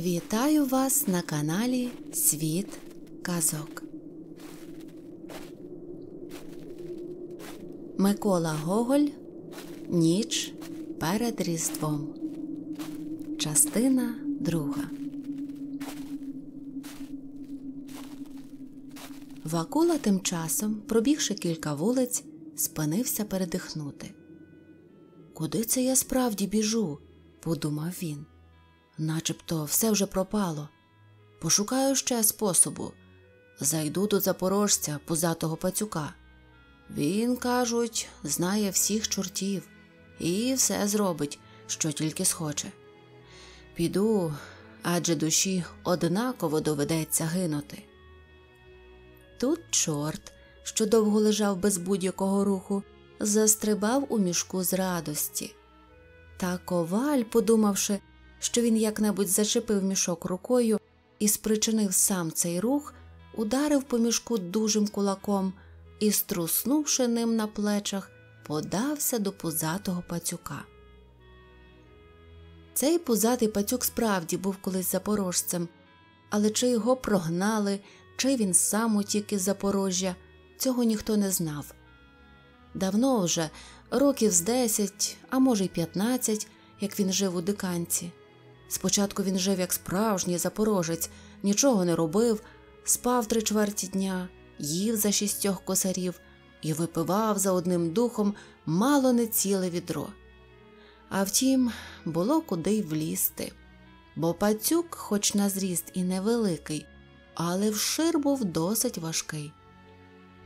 Вітаю вас на каналі Світ Казок. Микола Гоголь Ніч перед Різдвом. Частина друга. Вакула тим часом, пробігши кілька вулиць, спинився передихнути. Куди це я справді біжу? подумав він начебто все вже пропало. Пошукаю ще способу зайду до запорожця пузатого пацюка. Він, кажуть, знає всіх чортів і все зробить, що тільки схоче. Піду, адже душі однаково доведеться гинути. Тут чорт, що довго лежав без будь-якого руху, застрибав у мішку з радості. Та коваль, подумавши, що він як-небудь зачепив мішок рукою і спричинив сам цей рух, ударив по мішку дужим кулаком і, струснувши ним на плечах, подався до пузатого пацюка. Цей пузатий пацюк справді був колись запорожцем, але чи його прогнали, чи він сам утік із Запорожжя, цього ніхто не знав. Давно вже, років з десять, а може й п'ятнадцять, як він жив у диканці. Спочатку він жив як справжній запорожець, нічого не робив, спав три чверті дня, їв за шістьох косарів і випивав за одним духом мало не ціле відро. А втім, було куди й влізти, бо пацюк, хоч на зріст і невеликий, але вшир був досить важкий.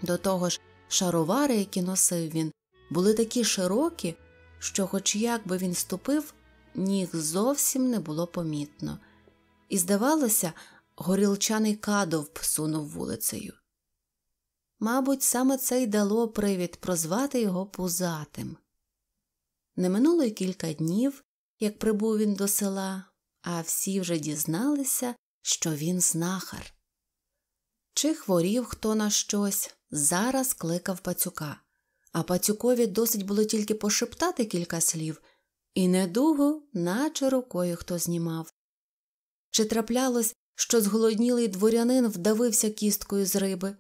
До того ж, шаровари, які носив він, були такі широкі, що, хоч як би він ступив, ніг зовсім не було помітно, і, здавалося, горілчаний кадовп сунув вулицею. Мабуть, саме це й дало привід прозвати його пузатим. Не минуло й кілька днів, як прибув він до села, а всі вже дізналися, що він знахар. Чи хворів хто на щось, зараз кликав пацюка, а пацюкові досить було тільки пошептати кілька слів, і недугу, наче рукою хто знімав. Чи траплялось, що зголоднілий дворянин вдавився кісткою з риби?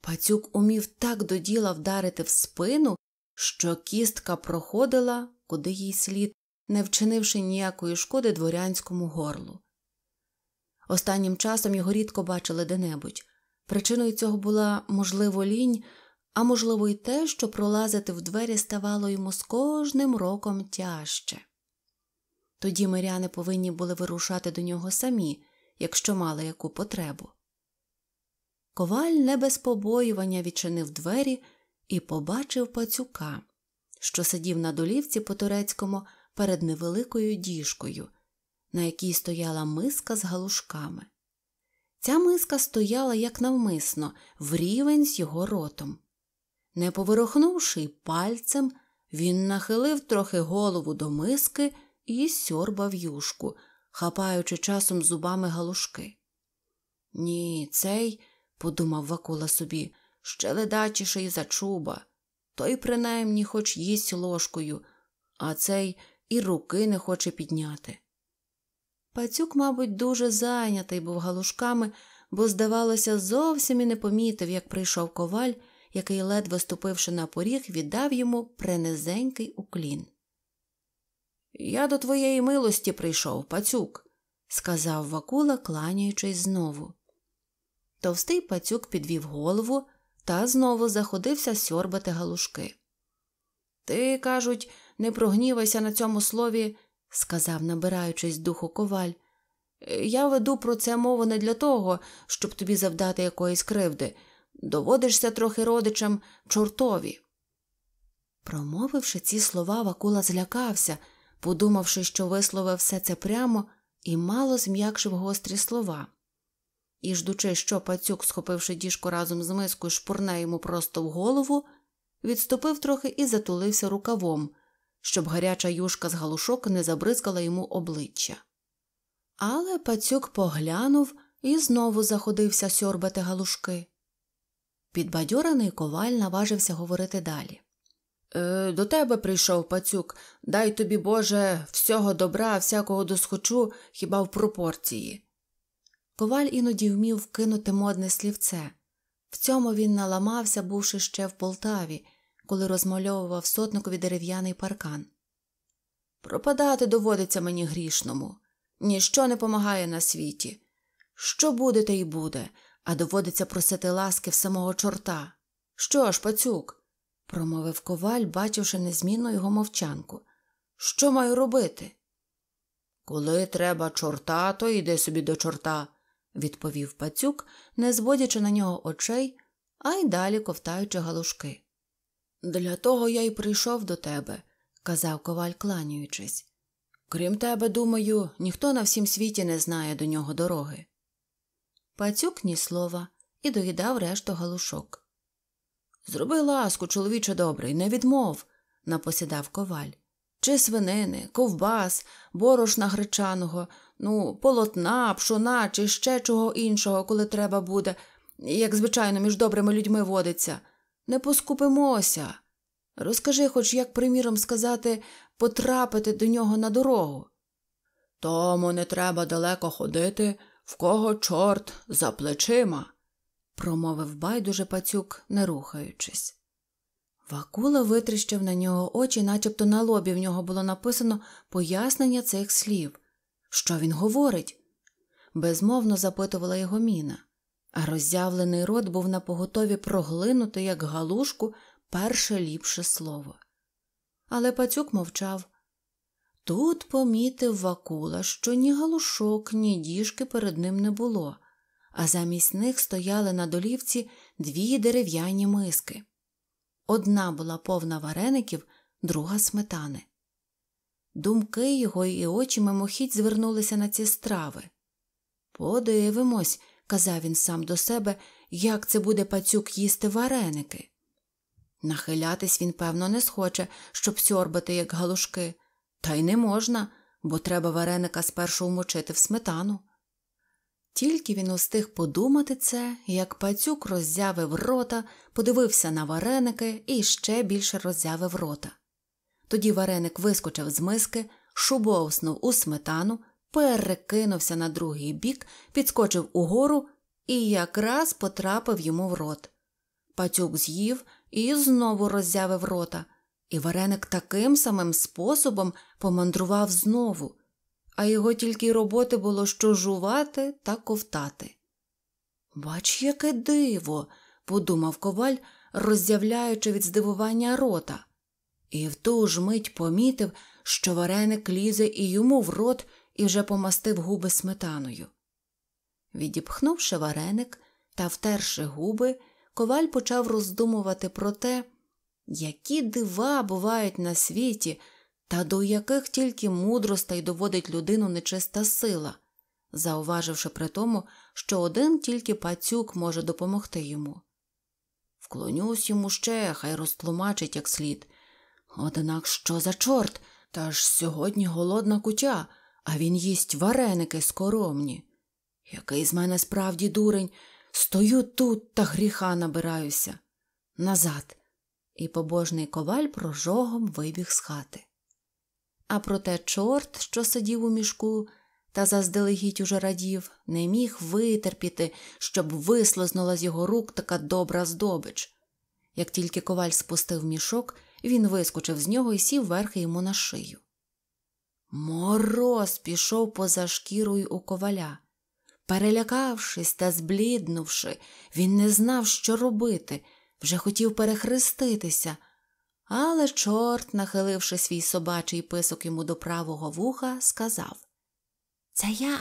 Пацюк умів так до діла вдарити в спину, що кістка проходила, куди їй слід, не вчинивши ніякої шкоди дворянському горлу. Останнім часом його рідко бачили де небудь. Причиною цього була, можливо, лінь а можливо, й те, що пролазити в двері ставало йому з кожним роком тяжче. Тоді миряни повинні були вирушати до нього самі, якщо мали яку потребу. Коваль не без побоювання відчинив двері і побачив пацюка, що сидів на долівці по турецькому перед невеликою діжкою, на якій стояла миска з галушками. Ця миска стояла як навмисно, в рівень з його ротом. Не поворохнувши пальцем, він нахилив трохи голову до миски і сьорбав юшку, хапаючи часом зубами галушки. Ні, цей, подумав Вакула собі, ще ледачіший за чуба. Той, принаймні, хоч їсть ложкою, а цей і руки не хоче підняти. Пацюк, мабуть, дуже зайнятий був галушками, бо, здавалося, зовсім і не помітив, як прийшов коваль який, ледве ступивши на поріг, віддав йому пренизенький уклін. Я до твоєї милості прийшов, пацюк, сказав Вакула, кланяючись знову. Товстий пацюк підвів голову та знову заходився сьорбати галушки. Ти, кажуть, не прогнівайся на цьому слові, сказав, набираючись духу коваль. Я веду про це мову не для того, щоб тобі завдати якоїсь кривди доводишся трохи родичам чортові. Промовивши ці слова, Вакула злякався, подумавши, що висловив все це прямо і мало зм'якшив гострі слова. І, ждучи, що пацюк, схопивши діжку разом з мискою, шпурне йому просто в голову, відступив трохи і затулився рукавом, щоб гаряча юшка з галушок не забризкала йому обличчя. Але пацюк поглянув і знову заходився сьорбати галушки. Підбадьорений коваль наважився говорити далі. «Е, До тебе прийшов пацюк, дай тобі, Боже, всього добра, всякого досхочу, хіба в пропорції. Коваль іноді вмів вкинути модне слівце. В цьому він наламався, бувши ще в Полтаві, коли розмальовував сотникові дерев'яний паркан. Пропадати доводиться мені грішному, ніщо не помагає на світі. Що буде, те й буде а доводиться просити ласки в самого чорта. Що ж, пацюк? промовив коваль, бачивши незмінну його мовчанку. Що маю робити? Коли треба чорта, то йди собі до чорта, відповів пацюк, не зводячи на нього очей, а й далі ковтаючи галушки. Для того я й прийшов до тебе, казав коваль, кланяючись. Крім тебе, думаю, ніхто на всім світі не знає до нього дороги. Пацюк ні слова і доїдав решту галушок. Зроби ласку, чоловіче добрий, не відмов, напосідав коваль. Чи свинини, ковбас, борошна гречаного, ну, полотна, пшона, чи ще чого іншого, коли треба буде, як звичайно, між добрими людьми водиться. Не поскупимося. Розкажи, хоч, як, приміром, сказати, потрапити до нього на дорогу. Тому не треба далеко ходити. В кого чорт за плечима? промовив байдуже пацюк, не рухаючись. Вакула витріщив на нього очі, начебто на лобі в нього було написано пояснення цих слів. Що він говорить? безмовно запитувала його міна, а роззявлений рот був напоготові проглинути, як галушку, перше ліпше слово. Але пацюк мовчав, Тут помітив Вакула, що ні галушок, ні діжки перед ним не було, а замість них стояли на долівці дві дерев'яні миски. Одна була повна вареників, друга сметани. Думки його і очі мимохідь звернулися на ці страви. Подивимось, казав він сам до себе, як це буде пацюк їсти вареники. Нахилятись він, певно, не схоче, щоб сьорбати, як галушки. Та й не можна, бо треба вареника спершу вмочити в сметану. Тільки він устиг подумати це, як пацюк роззявив рота, подивився на вареники і ще більше роззявив рота. Тоді вареник вискочив з миски, шубовснув у сметану, перекинувся на другий бік, підскочив угору і якраз потрапив йому в рот. Пацюк з'їв і знову роззявив рота і вареник таким самим способом помандрував знову, а його тільки роботи було що жувати та ковтати. Бач, яке диво, подумав коваль, роззявляючи від здивування рота, і в ту ж мить помітив, що вареник лізе і йому в рот і вже помастив губи сметаною. Відіпхнувши вареник та втерши губи, коваль почав роздумувати про те, які дива бувають на світі, та до яких тільки мудростей доводить людину нечиста сила, зауваживши при тому, що один тільки пацюк може допомогти йому. Вклонюсь йому ще, хай розтлумачить як слід. Однак що за чорт? Та ж сьогодні голодна кутя, а він їсть вареники скоромні. Який з мене справді дурень, стою тут та гріха набираюся. Назад і побожний коваль прожогом вибіг з хати. А проте чорт, що сидів у мішку та заздалегідь уже радів, не міг витерпіти, щоб вислизнула з його рук така добра здобич. Як тільки коваль спустив мішок, він вискочив з нього і сів верхи йому на шию. Мороз пішов поза шкірою у коваля. Перелякавшись та збліднувши, він не знав, що робити вже хотів перехреститися, але чорт, нахиливши свій собачий писок йому до правого вуха, сказав Це я,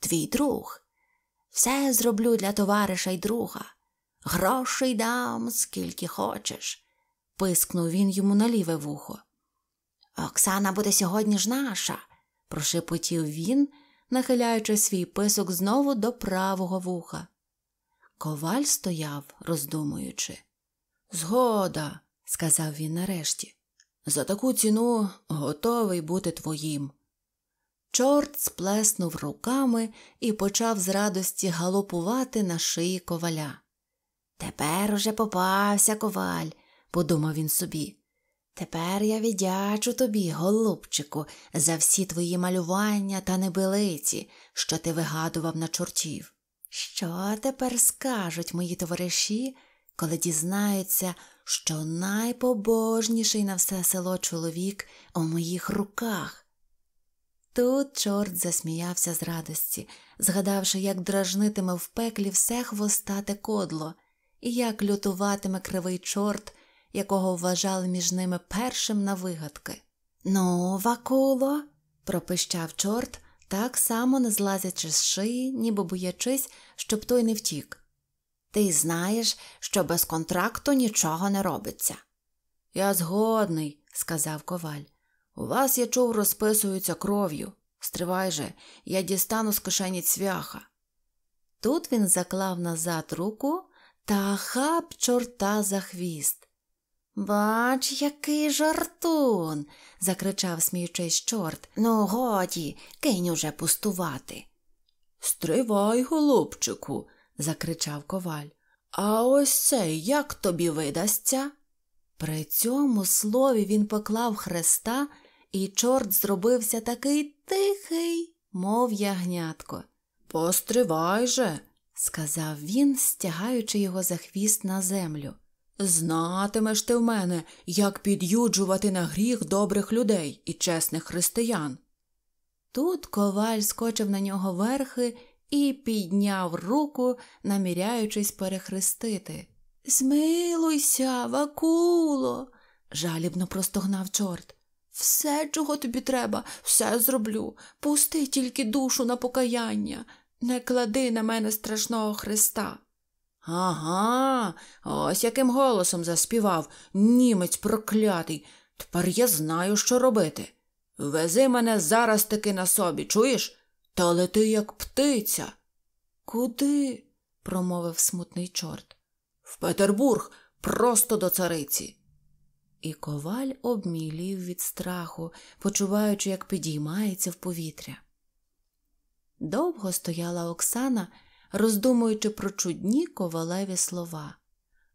твій друг. Все зроблю для товариша й друга. Грошей дам, скільки хочеш, пискнув він йому на ліве вухо. Оксана буде сьогодні ж наша, прошепотів він, нахиляючи свій писок знову до правого вуха. Коваль стояв, роздумуючи. Згода, сказав він нарешті, за таку ціну готовий бути твоїм. Чорт сплеснув руками і почав з радості галопувати на шиї коваля. Тепер уже попався коваль, подумав він собі. Тепер я віддячу тобі, голубчику, за всі твої малювання та небилиці, що ти вигадував на чортів. Що тепер скажуть мої товариші коли дізнається, що найпобожніший на все село чоловік у моїх руках. Тут чорт засміявся з радості, згадавши, як дражнитиме в пеклі все хвостате кодло, і як лютуватиме кривий чорт, якого вважали між ними першим на вигадки. Ну, вакуло, пропищав чорт, так само не злазячи з шиї, ніби боячись, щоб той не втік. Ти знаєш, що без контракту нічого не робиться. Я згодний, сказав коваль. У вас, я чув, розписуються кров'ю. Стривай же, я дістану з кишені цвяха. Тут він заклав назад руку та хап чорта за хвіст. Бач, який жартун, закричав, сміючись, чорт. Ну, годі, кинь уже пустувати. Стривай, голубчику, закричав коваль. А ось цей як тобі видасться? При цьому слові він поклав хреста, і чорт зробився такий тихий, мов ягнятко. Постривай же, сказав він, стягаючи його за хвіст на землю. Знатимеш ти в мене, як під'юджувати на гріх добрих людей і чесних християн. Тут коваль скочив на нього верхи і підняв руку, наміряючись перехрестити. Змилуйся, вакуло, жалібно простогнав чорт. Все, чого тобі треба, все зроблю. Пусти тільки душу на покаяння, не клади на мене страшного хреста. Ага, ось яким голосом заспівав німець проклятий. Тепер я знаю, що робити. Вези мене зараз таки на собі, чуєш? Та лети, як птиця. Куди? промовив смутний чорт. В Петербург, просто до цариці. І коваль обмілів від страху, почуваючи, як підіймається в повітря. Довго стояла Оксана, роздумуючи про чудні ковалеві слова.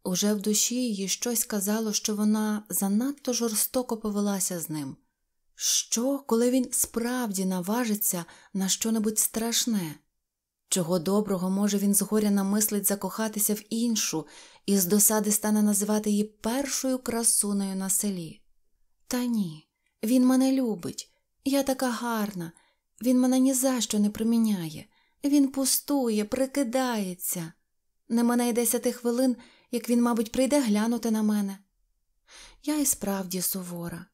Уже в душі їй щось казало, що вона занадто жорстоко повелася з ним. Що, коли він справді наважиться на щонебудь страшне? Чого доброго може він згоря намислить закохатися в іншу і з досади стане називати її першою красуною на селі? Та ні, він мене любить, я така гарна, він мене ні за що не приміняє, він пустує, прикидається. Не мене й десяти хвилин, як він, мабуть, прийде глянути на мене. Я і справді сувора.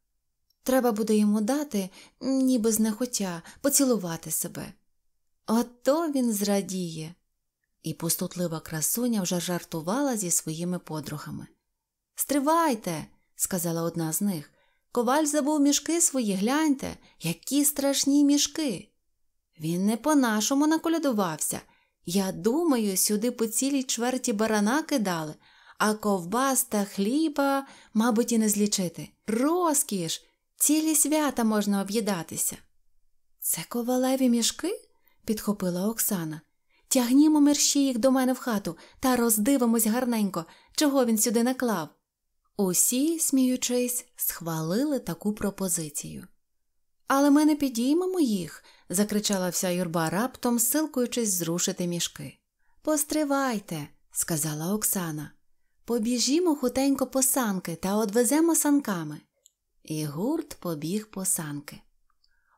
Треба буде йому дати, ніби знехотя, поцілувати себе. Ото він зрадіє. І пустотлива красуня вже жартувала зі своїми подругами. Стривайте, сказала одна з них. Коваль забув мішки свої, гляньте, які страшні мішки. Він не по-нашому наколядувався. Я думаю, сюди по цілій чверті барана кидали, а ковбас та хліба, мабуть, і не злічити. Розкіш! Цілі свята можна об'їдатися. Це ковалеві мішки? підхопила Оксана. Тягнімо мерщі їх до мене в хату та роздивимось гарненько, чого він сюди наклав. Усі, сміючись, схвалили таку пропозицію. Але ми не підіймемо їх, закричала вся юрба раптом, силкуючись зрушити мішки. Постривайте, сказала Оксана. Побіжімо хутенько по санки та одвеземо санками і гурт побіг по санки.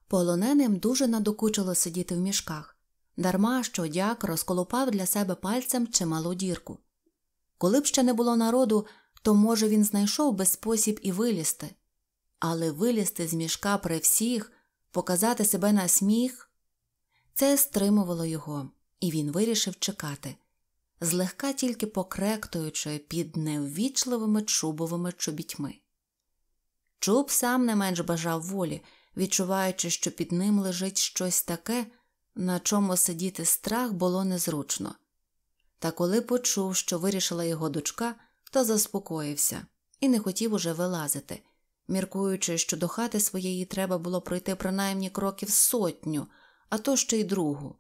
Полоненим дуже надокучило сидіти в мішках, дарма що дяк розколупав для себе пальцем чималу дірку. Коли б ще не було народу, то, може, він знайшов би спосіб і вилізти, але вилізти з мішка при всіх, показати себе на сміх це стримувало його, і він вирішив чекати, злегка тільки покректуючи під неввічливими чубовими чобітьми. Чуб сам не менш бажав волі, відчуваючи, що під ним лежить щось таке, на чому сидіти страх було незручно. Та коли почув, що вирішила його дочка, то заспокоївся і не хотів уже вилазити, міркуючи, що до хати своєї треба було пройти принаймні кроків сотню, а то ще й другу.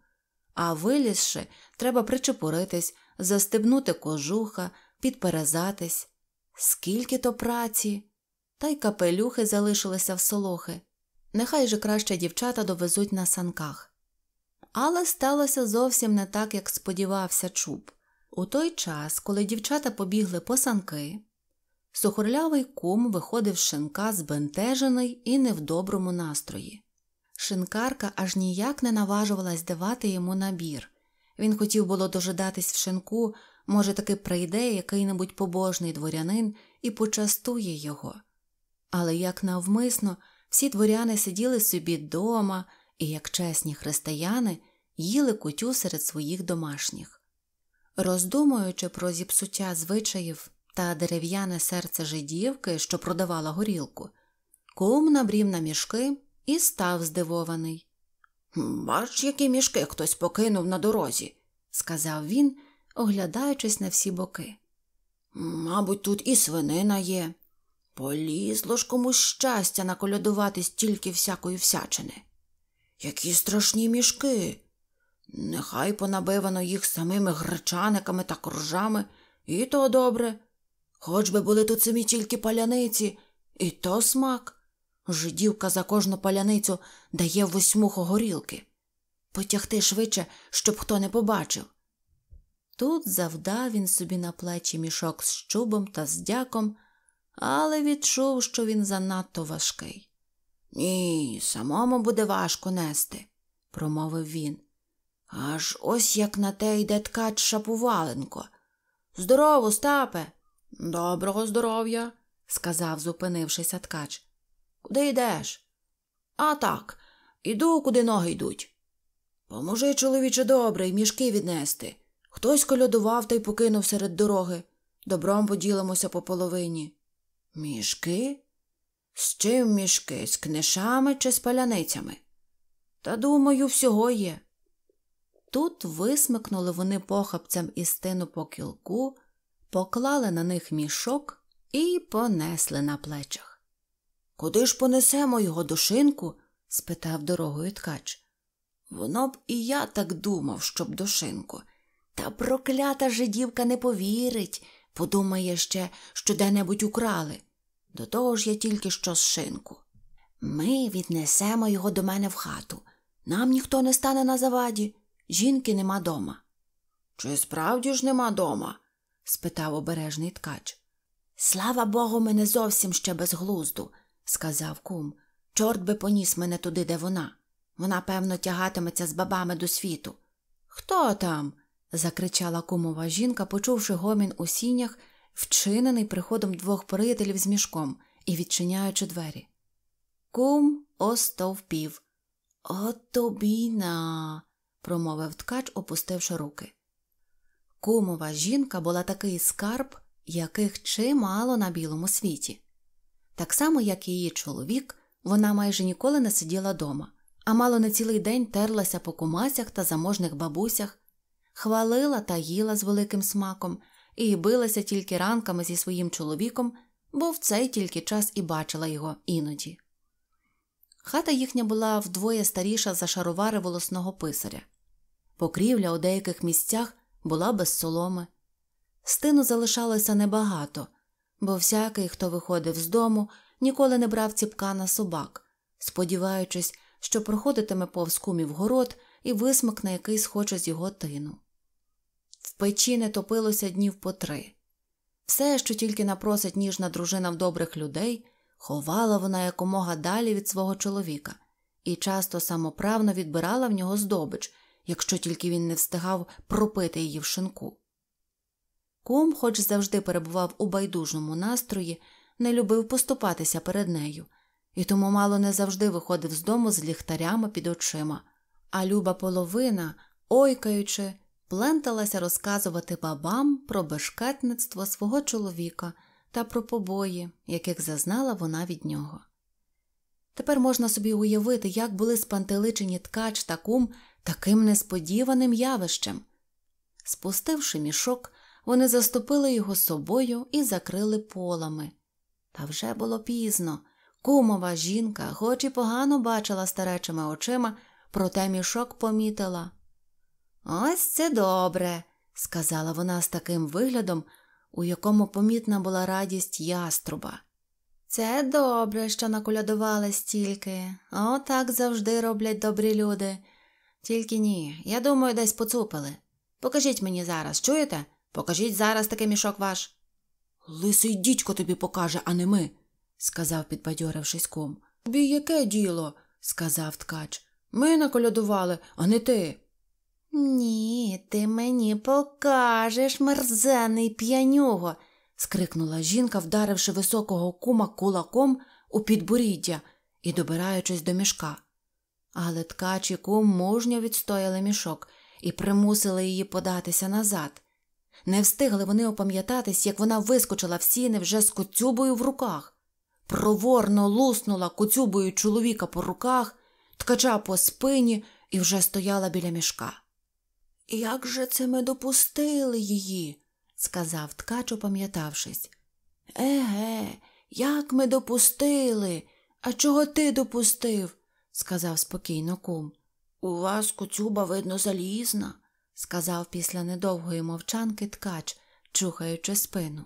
А вилізши, треба причепуритись, застебнути кожуха, підперезатись. Скільки то праці! та й капелюхи залишилися в солохи. Нехай же краще дівчата довезуть на санках. Але сталося зовсім не так, як сподівався чуб. У той час, коли дівчата побігли по санки, сухорлявий кум виходив з шинка збентежений і не в доброму настрої. Шинкарка аж ніяк не наважувалась давати йому набір. Він хотів було дожидатись в шинку, може, таки прийде який небудь побожний дворянин і почастує його. Але як навмисно всі дворяни сиділи собі дома і, як чесні християни, їли кутю серед своїх домашніх. Роздумуючи про зіпсуття звичаїв та дерев'яне серце жидівки, що продавала горілку, кум набрів на мішки і став здивований. Бач, які мішки хтось покинув на дорозі, сказав він, оглядаючись на всі боки. Мабуть, тут і свинина є. Полізло ж комусь щастя наколядувати стільки всякої всячини. Які страшні мішки. Нехай понабивано їх самими гречаниками та коржами, і то добре. Хоч би були тут самі тільки паляниці, і то смак. Жидівка за кожну паляницю дає восьмуху горілки. Потягти швидше, щоб хто не побачив. Тут завдав він собі на плечі мішок з чубом та з дяком але відчув, що він занадто важкий. Ні, самому буде важко нести, промовив він. Аж ось як на те йде ткач Шапуваленко. Здорово, стапе. Доброго здоров'я, сказав, зупинившися ткач. Куди йдеш? А так, іду, куди ноги йдуть. Поможи, чоловіче, добрий, мішки віднести. Хтось колядував та й покинув серед дороги. Добром поділимося по половині. Мішки? З чим мішки? З книжами чи з паляницями? Та думаю, всього є. Тут висмикнули вони похапцем із тину по кілку, поклали на них мішок і понесли на плечах. Куди ж понесемо його душинку? спитав дорогою ткач. Воно б і я так думав, щоб душинку. Та проклята жидівка не повірить. Подумає ще, що де-небудь украли. До того ж я тільки що з шинку. Ми віднесемо його до мене в хату. Нам ніхто не стане на заваді. Жінки нема дома. Чи справді ж нема дома? спитав обережний ткач. Слава Богу, мене зовсім ще без глузду, сказав кум. Чорт би поніс мене туди, де вона. Вона, певно, тягатиметься з бабами до світу. Хто там? закричала кумова жінка, почувши гомін у сінях, вчинений приходом двох приятелів з мішком і відчиняючи двері. Кум остовпів. От тобі на, промовив ткач, опустивши руки. Кумова жінка була такий скарб, яких чимало на білому світі. Так само, як і її чоловік, вона майже ніколи не сиділа дома, а мало не цілий день терлася по кумасях та заможних бабусях, хвалила та їла з великим смаком, і билася тільки ранками зі своїм чоловіком, бо в цей тільки час і бачила його іноді. Хата їхня була вдвоє старіша за шаровари волосного писаря. Покрівля у деяких місцях була без соломи. Стину залишалося небагато, бо всякий, хто виходив з дому, ніколи не брав ціпка на собак, сподіваючись, що проходитиме повз кумів город і на якийсь схоче з його тину. В печі не топилося днів по три. Все, що тільки напросить ніжна дружина в добрих людей, ховала вона якомога далі від свого чоловіка і часто самоправно відбирала в нього здобич, якщо тільки він не встигав пропити її в шинку. Кум, хоч завжди перебував у байдужному настрої, не любив поступатися перед нею, і тому мало не завжди виходив з дому з ліхтарями під очима, а люба половина, ойкаючи, пленталася розказувати бабам про бешкетництво свого чоловіка та про побої, яких зазнала вона від нього. Тепер можна собі уявити, як були спантеличені ткач та кум таким несподіваним явищем. Спустивши мішок, вони заступили його собою і закрили полами. Та вже було пізно. Кумова жінка, хоч і погано бачила старечими очима, проте мішок помітила. Ось це добре, сказала вона з таким виглядом, у якому помітна була радість яструба. Це добре, що наколядували стільки. отак завжди роблять добрі люди. Тільки ні, я думаю, десь поцупили. Покажіть мені зараз, чуєте? Покажіть зараз такий мішок ваш. Лисий дідько тобі покаже, а не ми, сказав, підбадьорившись кум. Тобі яке діло? сказав ткач. Ми наколядували, а не ти. Ні, ти мені покажеш, мерзений п'янюго, скрикнула жінка, вдаривши високого кума кулаком у підборіддя і добираючись до мішка. Але ткач і кум мужньо відстояли мішок і примусили її податися назад. Не встигли вони опам'ятатись, як вона вискочила в сіни вже з коцюбою в руках, проворно луснула коцюбою чоловіка по руках ткача по спині і вже стояла біля мішка. Як же це ми допустили її? сказав ткач, опам'ятавшись. Еге, як ми допустили? А чого ти допустив? сказав спокійно кум. У вас куцюба, видно, залізна, сказав після недовгої мовчанки ткач, чухаючи спину.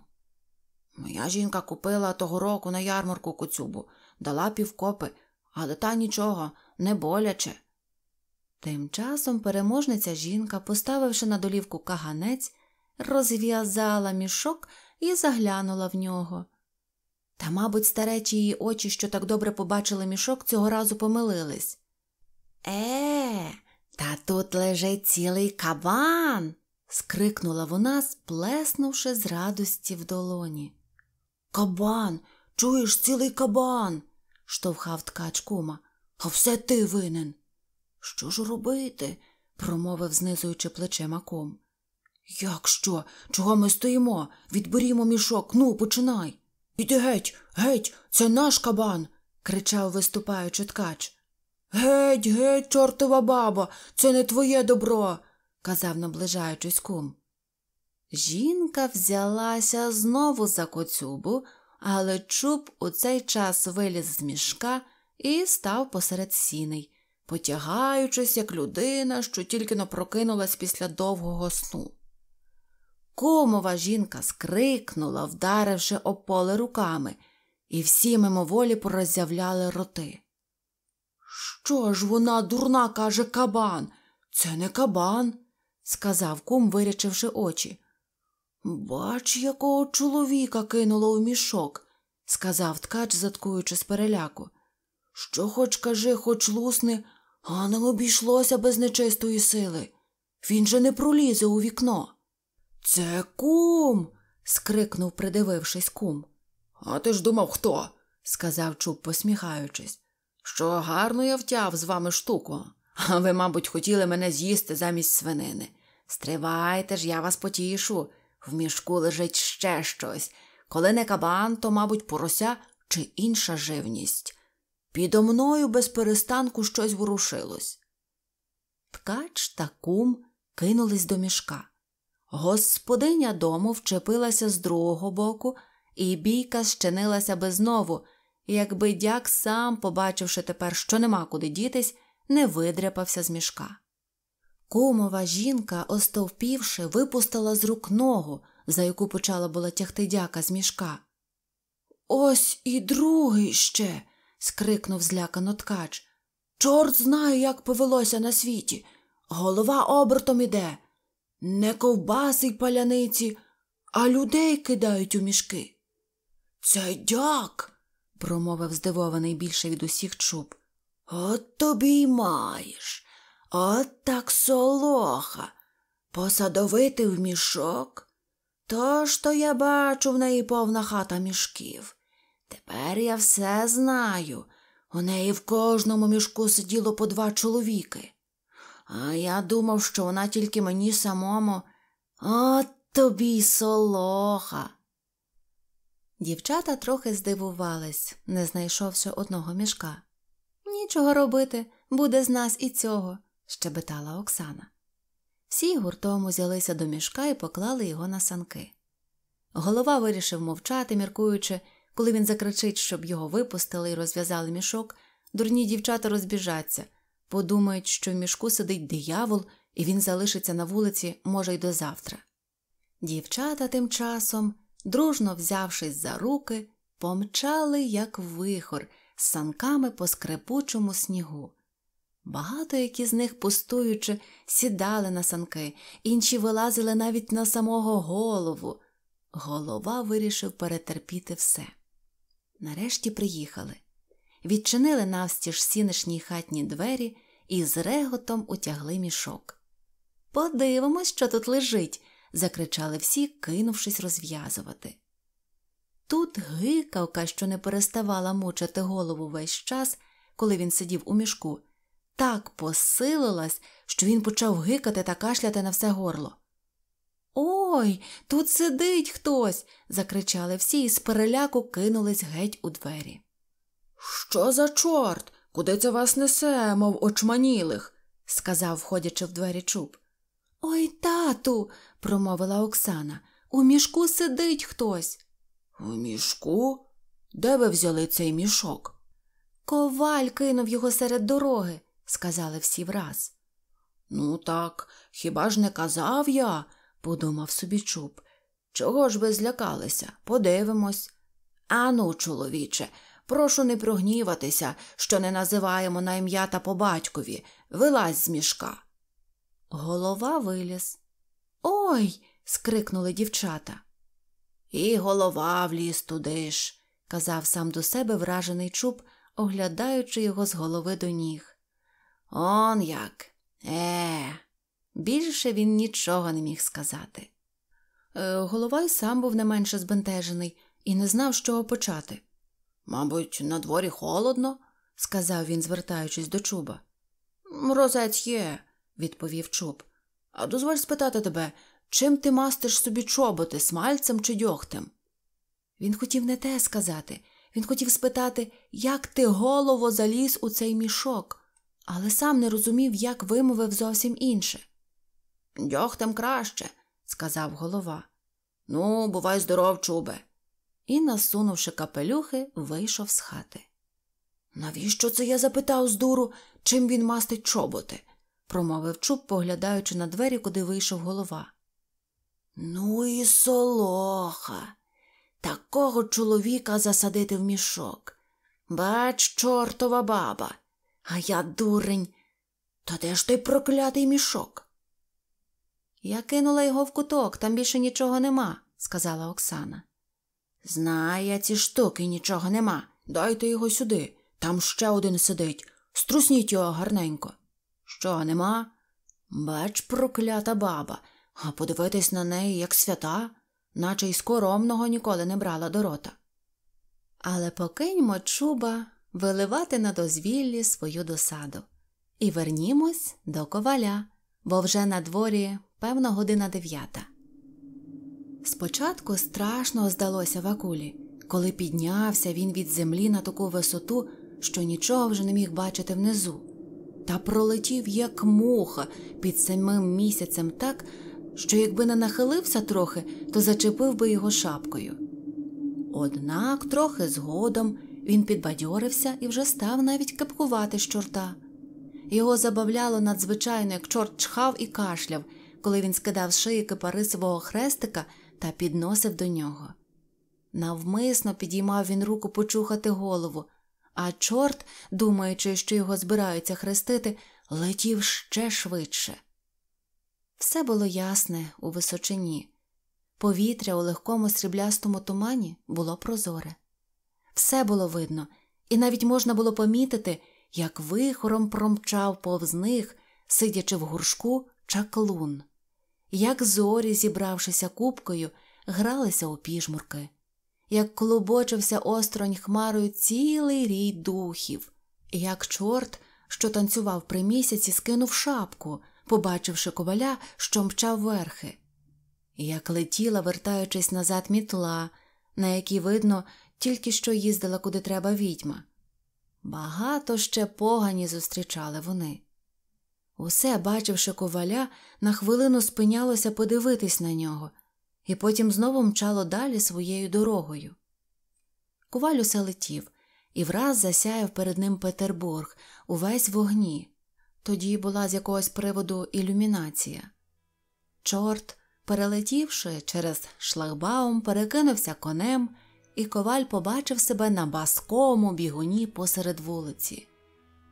Моя жінка купила того року на ярмарку куцюбу, дала півкопи, але та нічого, не боляче. Тим часом переможниця жінка, поставивши на долівку каганець, розв'язала мішок і заглянула в нього. Та, мабуть, старечі її очі, що так добре побачили мішок, цього разу помилились. Е, та тут лежить цілий кабан. скрикнула вона, сплеснувши з радості в долоні. Кабан, чуєш, цілий кабан, штовхав ткач кума а все ти винен. Що ж робити? промовив, знизуючи плече маком. Як що? Чого ми стоїмо? Відберімо мішок, ну, починай. Іди геть, геть, це наш кабан, кричав, виступаючи ткач. Геть, геть, чортова баба, це не твоє добро, казав, наближаючись кум. Жінка взялася знову за коцюбу, але чуб у цей час виліз з мішка і став посеред сіней, потягаючись, як людина, що тільки но прокинулась після довгого сну. Кумова жінка скрикнула, вдаривши о поле руками, і всі мимоволі пороззявляли роти. Що ж вона, дурна, каже кабан? Це не кабан, сказав кум, вирячивши очі. Бач, якого чоловіка кинуло у мішок, сказав ткач, заткуючи з переляку. Що хоч кажи, хоч лусни, а не обійшлося без нечистої сили. Він же не пролізе у вікно. Це кум. скрикнув, придивившись кум. А ти ж думав хто? сказав чуб, посміхаючись. Що гарно я втяв з вами штуку, а ви, мабуть, хотіли мене з'їсти замість свинини. Стривайте ж, я вас потішу. В мішку лежить ще щось. Коли не кабан, то, мабуть, порося чи інша живність. Підо мною без перестанку щось ворушилось. Ткач та кум кинулись до мішка. Господиня дому вчепилася з другого боку, і бійка щинилася би знову, якби дяк сам, побачивши тепер, що нема куди дітись, не видряпався з мішка. Кумова жінка, остовпівши, випустила з рук ногу, за яку почала була тягти дяка з мішка. Ось і другий ще скрикнув злякано ткач. Чорт знає, як повелося на світі. Голова обертом іде. Не ковбаси й паляниці, а людей кидають у мішки. Це дяк, промовив здивований більше від усіх чуб. От тобі й маєш. От так солоха. Посадовити в мішок. Тож то я бачу в неї повна хата мішків. Тепер я все знаю. У неї в кожному мішку сиділо по два чоловіки. А я думав, що вона тільки мені самому. От тобі й солоха. Дівчата трохи здивувались, не знайшовши одного мішка. Нічого робити, буде з нас і цього, щебетала Оксана. Всі гуртом узялися до мішка і поклали його на санки. Голова вирішив мовчати, міркуючи, коли він закричить, щоб його випустили і розв'язали мішок, дурні дівчата розбіжаться, подумають, що в мішку сидить диявол, і він залишиться на вулиці, може, й до завтра. Дівчата тим часом, дружно взявшись за руки, помчали, як вихор, з санками по скрипучому снігу. Багато які з них, пустуючи, сідали на санки, інші вилазили навіть на самого голову. Голова вирішив перетерпіти все. Нарешті приїхали. Відчинили навстіж сінишні хатні двері і з реготом утягли мішок. Подивимось, що тут лежить, закричали всі, кинувшись розв'язувати. Тут гикавка, що не переставала мучити голову весь час, коли він сидів у мішку, так посилилась, що він почав гикати та кашляти на все горло. Ой, тут сидить хтось. закричали всі і з переляку кинулись геть у двері. Що за чорт? Куди це вас несе, мов очманілих? сказав, входячи в двері чуб. Ой, тату, промовила Оксана, у мішку сидить хтось. У мішку? Де ви взяли цей мішок? Коваль кинув його серед дороги, сказали всі враз. Ну, так, хіба ж не казав я? подумав собі чуб. Чого ж ви злякалися? Подивимось. Ану, чоловіче, прошу не прогніватися, що не називаємо на ім'я та по батькові. Вилазь з мішка. Голова виліз. Ой. скрикнули дівчата. І голова вліз туди ж, казав сам до себе вражений чуб, оглядаючи його з голови до ніг. Он як. Е, Більше він нічого не міг сказати. Е, голова й сам був не менше збентежений і не знав, з чого почати. Мабуть, на дворі холодно, сказав він, звертаючись до чуба. Морозець є, відповів чуб. А дозволь спитати тебе, чим ти мастиш собі чоботи, смальцем чи дьогтем? Він хотів не те сказати, він хотів спитати, як ти голово заліз у цей мішок, але сам не розумів, як вимовив зовсім інше. Дьохтем краще, сказав голова. Ну, бувай здоров, чубе. І, насунувши капелюхи, вийшов з хати. Навіщо це я запитав з дуру, чим він мастить чоботи? промовив чуб, поглядаючи на двері, куди вийшов голова. Ну і солоха. Такого чоловіка засадити в мішок. Бач, чортова баба, а я дурень. То де ж той проклятий мішок? Я кинула його в куток, там більше нічого нема, сказала Оксана. Знаю я ці штуки нічого нема. Дайте його сюди. Там ще один сидить. Струсніть його гарненько. Що нема? Бач, проклята баба, а подивитись на неї, як свята, наче й скоромного ніколи не брала до рота. Але покиньмо чуба виливати на дозвіллі свою досаду і вернімось до коваля, бо вже на дворі певно, година дев'ята. Спочатку страшно здалося Вакулі, коли піднявся він від землі на таку висоту, що нічого вже не міг бачити внизу, та пролетів, як муха, під самим місяцем так, що якби не нахилився трохи, то зачепив би його шапкою. Однак, трохи згодом, він підбадьорився і вже став навіть кепкувати з чорта. Його забавляло надзвичайно, як чорт чхав і кашляв, коли він скидав з шиї кипарисового хрестика та підносив до нього. Навмисно підіймав він руку почухати голову, а чорт, думаючи, що його збираються хрестити, летів ще швидше. Все було ясне у височині. Повітря у легкому сріблястому тумані було прозоре. Все було видно, і навіть можна було помітити, як вихором промчав повз них, сидячи в горшку чаклун як зорі, зібравшися купкою, гралися у піжмурки, як клубочився осторонь хмарою цілий рій духів, як чорт, що танцював при місяці, скинув шапку, побачивши коваля, що мчав верхи, як летіла, вертаючись назад мітла, на якій видно, тільки що їздила куди треба відьма. Багато ще погані зустрічали вони. Усе, бачивши коваля, на хвилину спинялося подивитись на нього, і потім знову мчало далі своєю дорогою. Коваль усе летів і враз засяяв перед ним Петербург, увесь вогні. Тоді була з якогось приводу ілюмінація. Чорт, перелетівши через шлагбаум, перекинувся конем, і коваль побачив себе на баскому бігуні посеред вулиці.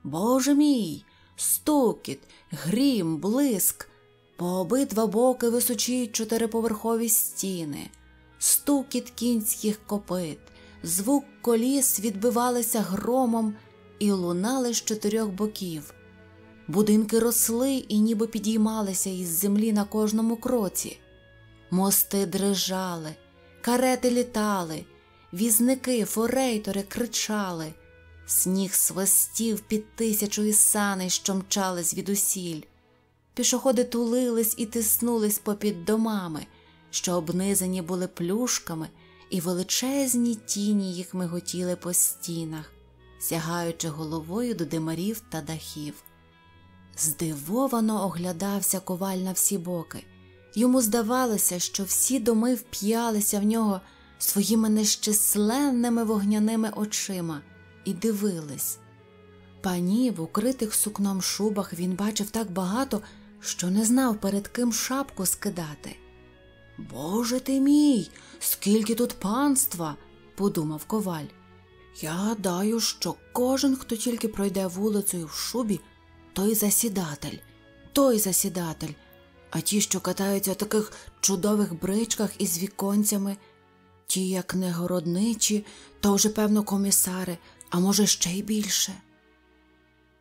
Боже мій! стукіт, грім, блиск. По обидва боки височіють чотириповерхові стіни, стукіт кінських копит, звук коліс відбивалися громом і лунали з чотирьох боків. Будинки росли і ніби підіймалися із землі на кожному кроці. Мости дрижали, карети літали, візники, форейтори кричали. Сніг свистів під тисячою саней, що мчали звідусіль. Пішоходи тулились і тиснулись попід домами, що обнизані були плюшками, і величезні тіні їх миготіли по стінах, сягаючи головою до димарів та дахів. Здивовано оглядався коваль на всі боки. Йому здавалося, що всі доми вп'ялися в нього своїми нещисленними вогняними очима і дивились. Панів, укритих сукном шубах, він бачив так багато, що не знав, перед ким шапку скидати. Боже ти мій, скільки тут панства, подумав коваль. Я гадаю, що кожен, хто тільки пройде вулицею в шубі, той засідатель, той засідатель, а ті, що катаються в таких чудових бричках із віконцями, ті, як не городничі, то вже, певно, комісари, а може, ще й більше.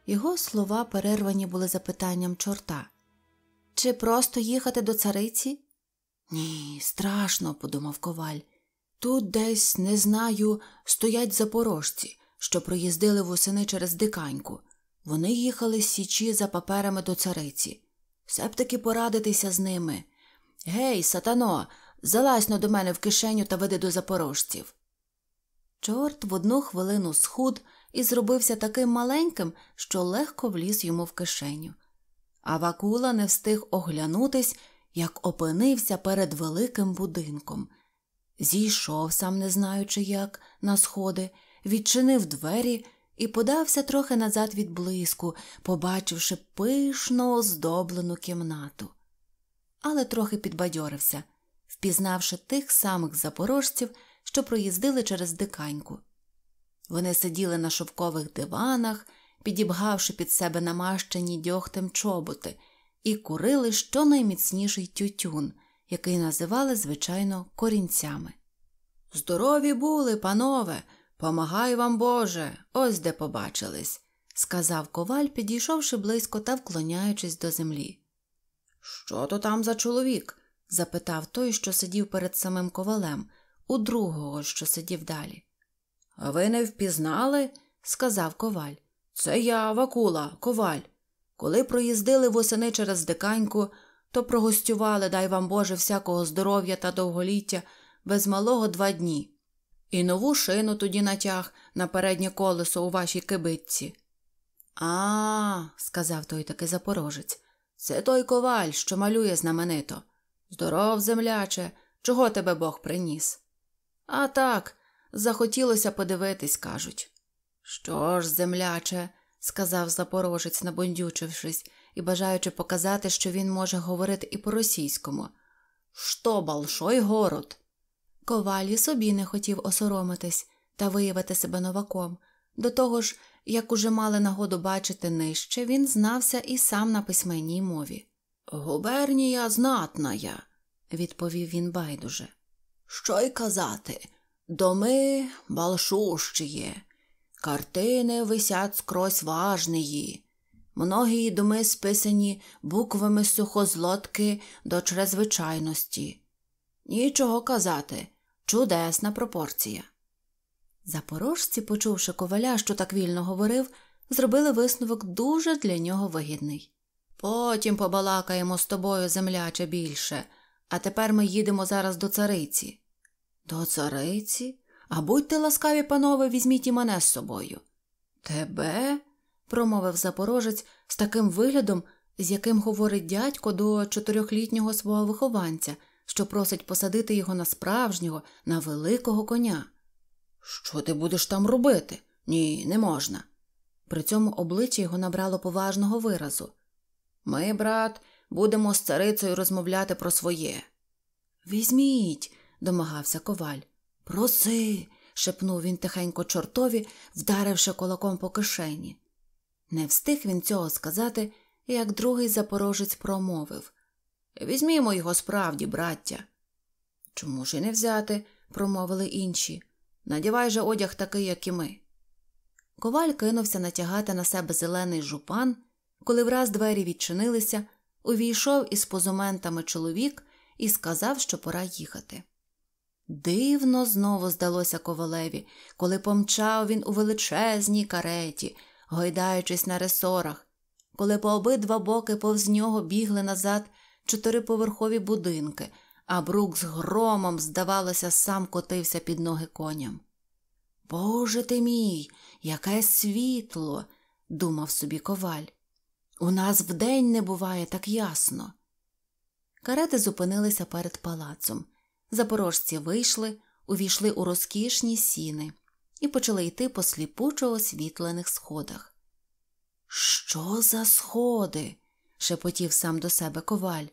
Його слова перервані були запитанням чорта чи просто їхати до цариці? Ні, страшно, подумав коваль. Тут десь, не знаю, стоять запорожці, що проїздили восени через диканьку. Вони їхали з січі за паперами до цариці. Все б таки порадитися з ними. Гей, сатано, залазь но до мене в кишеню та веди до запорожців. Чорт в одну хвилину схуд і зробився таким маленьким, що легко вліз йому в кишеню. А Вакула не встиг оглянутись, як опинився перед великим будинком. Зійшов, сам не знаючи як, на сходи, відчинив двері і подався трохи назад від блиску, побачивши пишно оздоблену кімнату. Але трохи підбадьорився, впізнавши тих самих запорожців що проїздили через диканьку. Вони сиділи на шовкових диванах, підібгавши під себе намащені дьогтем чоботи, і курили щонайміцніший тютюн, який називали, звичайно, корінцями. Здорові були, панове, помагай вам Боже, ось де побачились, сказав коваль, підійшовши близько та вклоняючись до землі. Що то там за чоловік? запитав той, що сидів перед самим ковалем, у другого, що сидів далі. А Ви не впізнали, сказав коваль. Це я, Вакула, коваль. Коли проїздили восени через диканьку, то прогостювали, дай вам Боже, всякого здоров'я та довголіття без малого два дні. І нову шину тоді натяг на переднє колесо у вашій кибитці. А, сказав той таки запорожець, це той коваль, що малює знаменито. Здоров, земляче, чого тебе Бог приніс? А так, захотілося подивитись, кажуть. Що ж, земляче, сказав запорожець, набондючившись і бажаючи показати, що він може говорити і по-російському. Що большой город? Коваль і собі не хотів осоромитись та виявити себе новаком. До того ж, як уже мали нагоду бачити нижче, він знався і сам на письменній мові. Губернія знатна я, відповів він байдуже. Що й казати? Доми балшущіє, картини висять скрозь важнії. Многії доми списані буквами сухозлотки до чрезвичайності. Нічого казати, чудесна пропорція. Запорожці, почувши коваля, що так вільно говорив, зробили висновок дуже для нього вигідний. Потім побалакаємо з тобою земляче більше, а тепер ми їдемо зараз до цариці. То цариці, а будьте ласкаві, панове, візьміть і мене з собою. Тебе? промовив запорожець з таким виглядом, з яким говорить дядько до чотирьохлітнього свого вихованця, що просить посадити його на справжнього, на великого коня. Що ти будеш там робити? Ні, не можна. При цьому обличчя його набрало поважного виразу. Ми, брат, будемо з царицею розмовляти про своє. Візьміть, домагався коваль. Проси. шепнув він тихенько чортові, вдаривши кулаком по кишені. Не встиг він цього сказати, як другий запорожець промовив Візьмімо його справді, браття. Чому ж і не взяти? промовили інші. Надівай же одяг такий, як і ми. Коваль кинувся натягати на себе зелений жупан, коли враз двері відчинилися, увійшов із позументами чоловік і сказав, що пора їхати. Дивно знову здалося ковалеві, коли помчав він у величезній кареті, гойдаючись на ресорах, коли по обидва боки повз нього бігли назад чотириповерхові будинки, а брук з громом, здавалося, сам котився під ноги коням. Боже ти мій, яке світло, думав собі коваль. У нас вдень не буває так ясно. Карети зупинилися перед палацом. Запорожці вийшли, увійшли у розкішні сіни і почали йти по сліпучо освітлених сходах. Що за сходи? шепотів сам до себе коваль.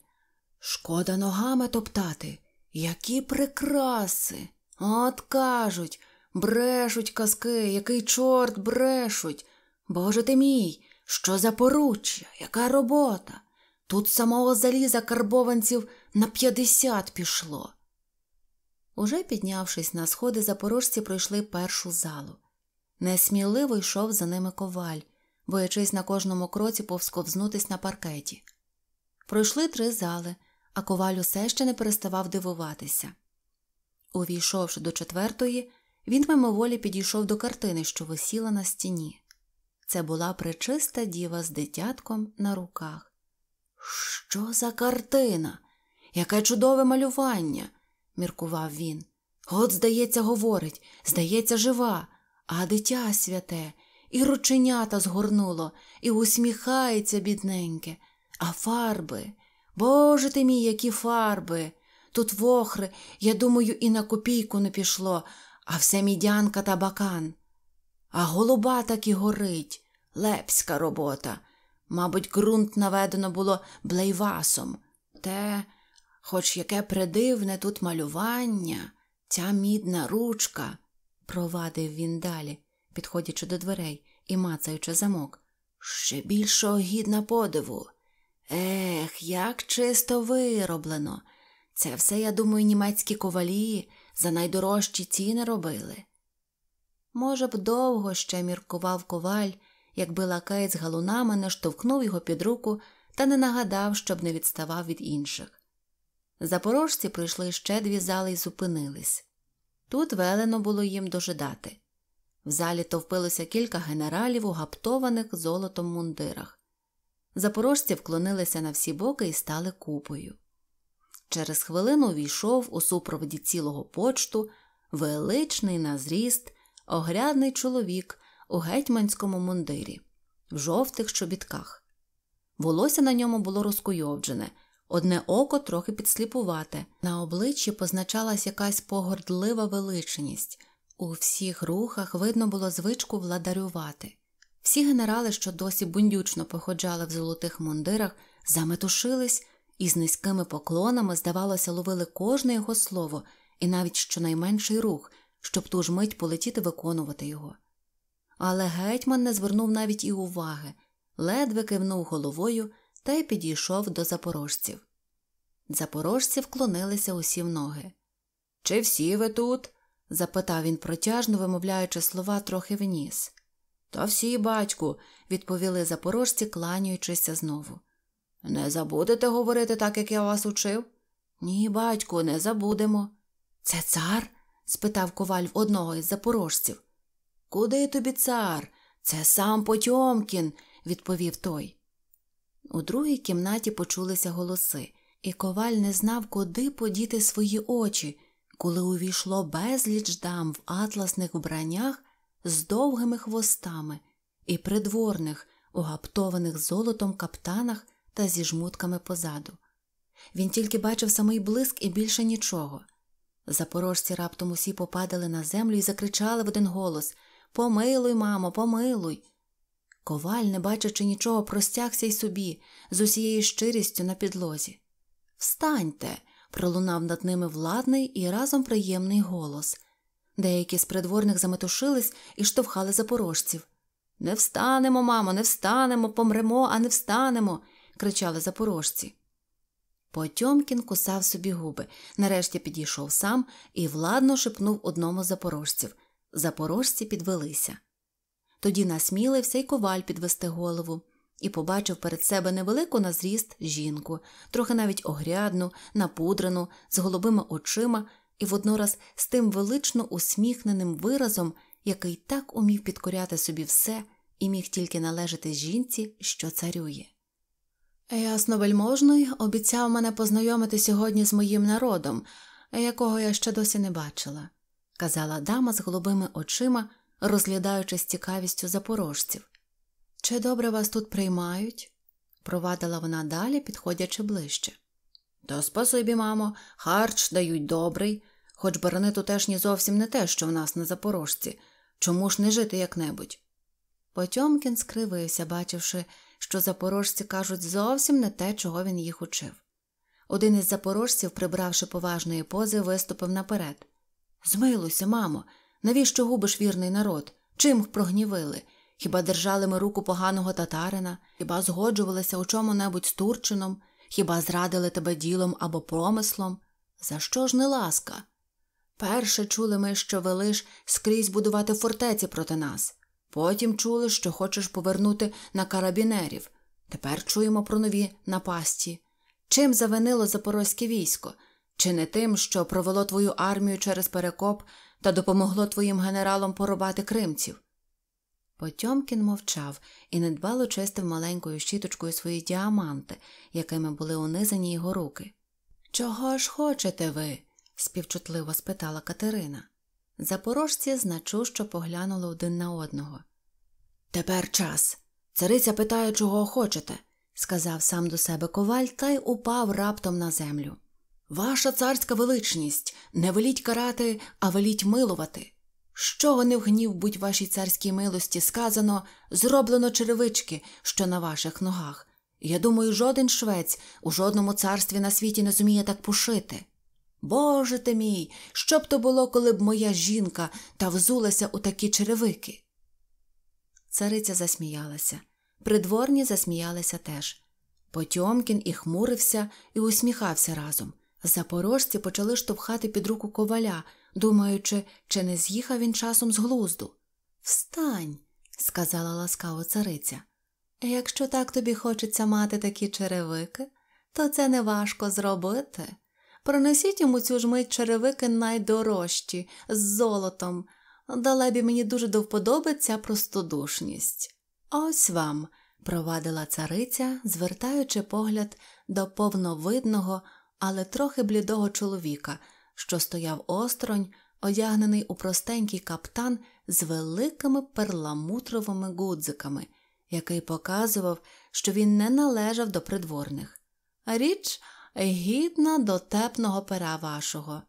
Шкода ногами топтати. Які прикраси. От кажуть, брешуть казки, який чорт брешуть. Боже ти мій, що за поруччя, яка робота? Тут самого заліза карбованців на п'ятдесят пішло. Уже піднявшись на сходи, запорожці пройшли першу залу. Несміливо йшов за ними коваль, боячись на кожному кроці повсковзнутись на паркеті. Пройшли три зали, а коваль усе ще не переставав дивуватися. Увійшовши до четвертої, він мимоволі підійшов до картини, що висіла на стіні. Це була причиста діва з дитятком на руках. Що за картина? Яке чудове малювання! міркував він. От, здається, говорить, здається, жива, а дитя святе, і рученята згорнуло, і усміхається, бідненьке. А фарби. Боже ти мій, які фарби. Тут вохри, я думаю, і на копійку не пішло, а все мідянка та бакан. А голуба так і горить. Лепська робота. Мабуть, ґрунт наведено було блейвасом. Те Хоч яке придивне тут малювання, ця мідна ручка, провадив він далі, підходячи до дверей і мацаючи замок, ще більше огідна подиву. Ех, як чисто вироблено. Це все, я думаю, німецькі ковалі за найдорожчі ціни робили. Може б, довго ще міркував коваль, якби лакей галунами не штовхнув його під руку та не нагадав, щоб не відставав від інших. Запорожці пройшли ще дві зали і зупинились. Тут велено було їм дожидати. В залі товпилося кілька генералів у гаптованих золотом мундирах. Запорожці вклонилися на всі боки і стали купою. Через хвилину війшов у супроводі цілого почту величний на зріст, огрядний чоловік у гетьманському мундирі, в жовтих чобітках. Волосся на ньому було розкуйовджене одне око трохи підсліпувате, на обличчі позначалась якась погордлива величність, у всіх рухах видно було звичку владарювати. Всі генерали, що досі бундючно походжали в золотих мундирах, заметушились і з низькими поклонами, здавалося, ловили кожне його слово і навіть щонайменший рух, щоб ту ж мить полетіти виконувати його. Але гетьман не звернув навіть і уваги, ледве кивнув головою та й підійшов до запорожців. Запорожці вклонилися усі в ноги. Чи всі ви тут? запитав він протяжно, вимовляючи слова трохи вніс. Та всі, батьку, відповіли запорожці, кланяючися знову. Не забудете говорити так, як я вас учив? Ні, батьку, не забудемо. Це цар? спитав коваль в одного із запорожців. Куди тобі цар? Це сам Потьомкін, відповів той. У другій кімнаті почулися голоси, і коваль не знав, куди подіти свої очі, коли увійшло безліч дам в атласних бранях з довгими хвостами і придворних, угаптованих золотом каптанах та зі жмутками позаду. Він тільки бачив самий блиск і більше нічого. Запорожці раптом усі попадали на землю і закричали в один голос Помилуй, мамо, помилуй. Коваль, не бачачи нічого, простягся й собі, з усією щирістю на підлозі. Встаньте! пролунав над ними владний і разом приємний голос. Деякі з придворних заметушились і штовхали запорожців. Не встанемо, мамо, не встанемо, помремо, а не встанемо, кричали запорожці. Потьомкін кусав собі губи, нарешті підійшов сам і владно шепнув одному з запорожців. Запорожці підвелися. Тоді насмілився й коваль підвести голову і побачив перед себе невелику на зріст жінку, трохи навіть огрядну, напудрену, з голубими очима і воднораз з тим велично усміхненим виразом, який так умів підкоряти собі все і міг тільки належати жінці, що царює. Ясновельможний обіцяв мене познайомити сьогодні з моїм народом, якого я ще досі не бачила, казала дама з голубими очима розглядаючи з цікавістю запорожців. Чи добре вас тут приймають? провадила вона далі, підходячи ближче. То спасибі, мамо, харч дають добрий, хоч барани тутешні зовсім не те, що в нас на запорожці. Чому ж не жити як небудь? Потьомкін скривився, бачивши, що запорожці кажуть зовсім не те, чого він їх учив. Один із запорожців, прибравши поважної пози, виступив наперед. Змилуйся, мамо, Навіщо губиш вірний народ? Чим прогнівили? Хіба держали ми руку поганого татарина, хіба згоджувалися у чому-небудь з Турчином, хіба зрадили тебе ділом або промислом? За що ж не ласка? Перше чули ми, що велиш скрізь будувати фортеці проти нас, потім чули, що хочеш повернути на карабінерів. Тепер чуємо про нові напасті. Чим завинило запорозьке військо? Чи не тим, що провело твою армію через перекоп та допомогло твоїм генералам порубати кримців. Потьомкін мовчав і недбало чистив маленькою щіточкою свої діаманти, якими були унизані його руки. Чого ж хочете ви? співчутливо спитала Катерина. Запорожці значущо поглянули один на одного. Тепер час. Цариця питає, чого хочете, сказав сам до себе коваль та й упав раптом на землю. Ваша царська величність, не веліть карати, а веліть милувати. Що вони в гнів будь вашій царській милості сказано, зроблено черевички, що на ваших ногах. Я думаю, жоден швець у жодному царстві на світі не зуміє так пошити. Боже ти мій, що б то було, коли б моя жінка та взулася у такі черевики? Цариця засміялася. Придворні засміялися теж. Потьомкін і хмурився, і усміхався разом. Запорожці почали штовхати під руку коваля, думаючи, чи не з'їхав він часом з глузду. Встань, сказала ласкаво цариця. Якщо так тобі хочеться мати такі черевики, то це неважко зробити. Пронесіть йому цю ж мить черевики найдорожчі, з золотом. Далебі мені дуже до вподоби ця простодушність. Ось вам, провадила цариця, звертаючи погляд до повновидного, але трохи блідого чоловіка, що стояв осторонь, одягнений у простенький каптан з великими перламутровими гудзиками, який показував, що він не належав до придворних. Річ гідна дотепного пера вашого.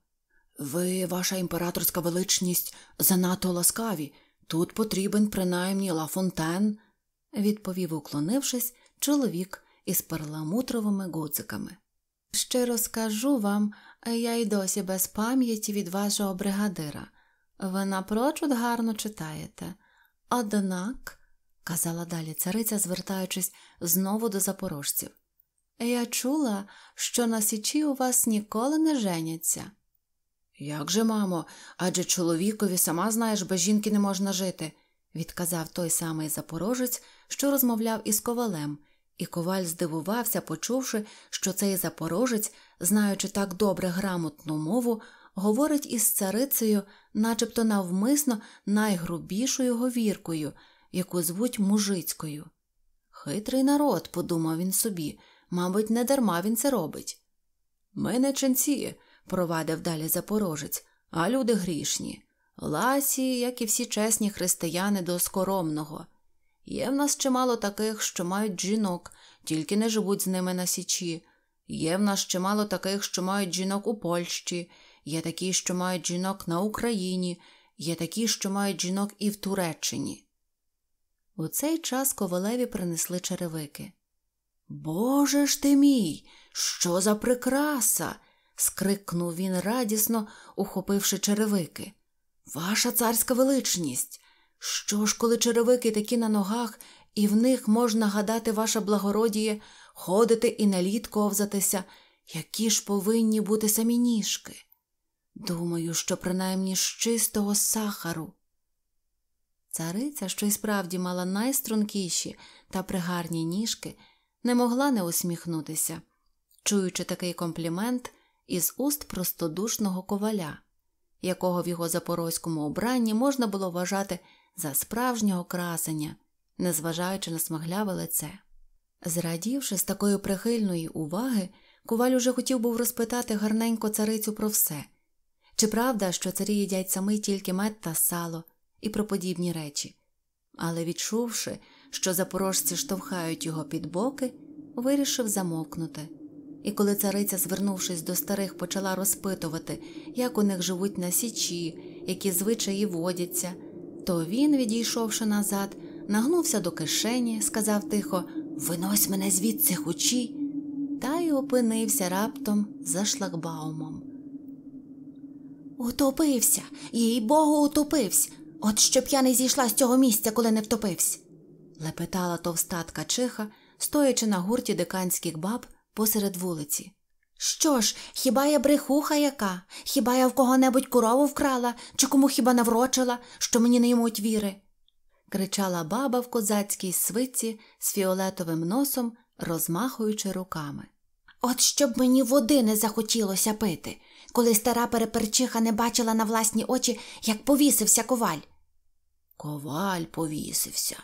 Ви, ваша імператорська величність, занадто ласкаві. Тут потрібен принаймні Ла Фонтен, відповів, уклонившись, чоловік із перламутровими гудзиками. Щиро скажу вам, я й досі без пам'яті від вашого бригадира. Ви напрочуд гарно читаєте. Однак, казала далі цариця, звертаючись знову до запорожців, я чула, що на січі у вас ніколи не женяться. Як же, мамо, адже чоловікові сама знаєш, без жінки не можна жити, відказав той самий запорожець, що розмовляв із ковалем, і коваль здивувався, почувши, що цей запорожець, знаючи так добре грамотну мову, говорить із царицею, начебто навмисно найгрубішою говіркою, яку звуть мужицькою. Хитрий народ, подумав він собі, мабуть, не дарма він це робить. Ми не ченці, провадив далі запорожець, а люди грішні, ласі, як і всі чесні християни до скоромного. Є в нас чимало таких, що мають жінок, тільки не живуть з ними на січі. Є в нас чимало таких, що мають жінок у Польщі, є такі, що мають жінок на Україні, є такі, що мають жінок і в Туреччині. У цей час ковалеві принесли черевики. Боже ж ти мій, що за прикраса. скрикнув він радісно, ухопивши черевики. Ваша царська величність. Що ж, коли черевики такі на ногах, і в них можна гадати ваше благородіє, ходити і на лід ковзатися, які ж повинні бути самі ніжки? Думаю, що принаймні з чистого сахару. Цариця, що й справді мала найстрункіші та пригарні ніжки, не могла не усміхнутися, чуючи такий комплімент із уст простодушного коваля, якого в його запорозькому обранні можна було вважати за справжнього красення, незважаючи на смагляве лице. Зрадівши з такої прихильної уваги, Коваль уже хотів був розпитати гарненько царицю про все чи правда, що царі їдять сами тільки мед та сало і про подібні речі. Але, відчувши, що запорожці штовхають його під боки, вирішив замовкнути. І коли цариця, звернувшись до старих, почала розпитувати, як у них живуть на січі, які звичаї водяться, то він, відійшовши назад, нагнувся до кишені, сказав тихо Винось мене звідси хочі, та й опинився раптом за шлагбаумом. Утопився, їй богу, утопився. От щоб я не зійшла з цього місця, коли не втопився!» лепетала товста ткачиха, стоячи на гурті диканських баб посеред вулиці. Що ж, хіба я брехуха яка? Хіба я в кого-небудь корову вкрала чи кому хіба наврочила, що мені не ймуть віри? кричала баба в козацькій свиці з фіолетовим носом, розмахуючи руками. От щоб мені води не захотілося пити, коли стара переперчиха не бачила на власні очі, як повісився коваль. Коваль повісився.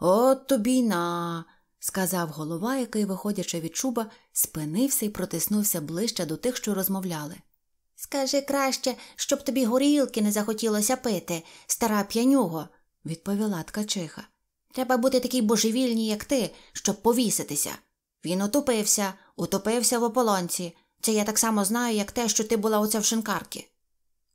От тобі на сказав голова, який, виходячи від чуба, спинився і протиснувся ближче до тих, що розмовляли. Скажи краще, щоб тобі горілки не захотілося пити, стара п'янюго, відповіла ткачиха. Треба бути такій божевільній, як ти, щоб повіситися. Він утопився, утопився в ополонці. Це я так само знаю, як те, що ти була оця в шинкарці.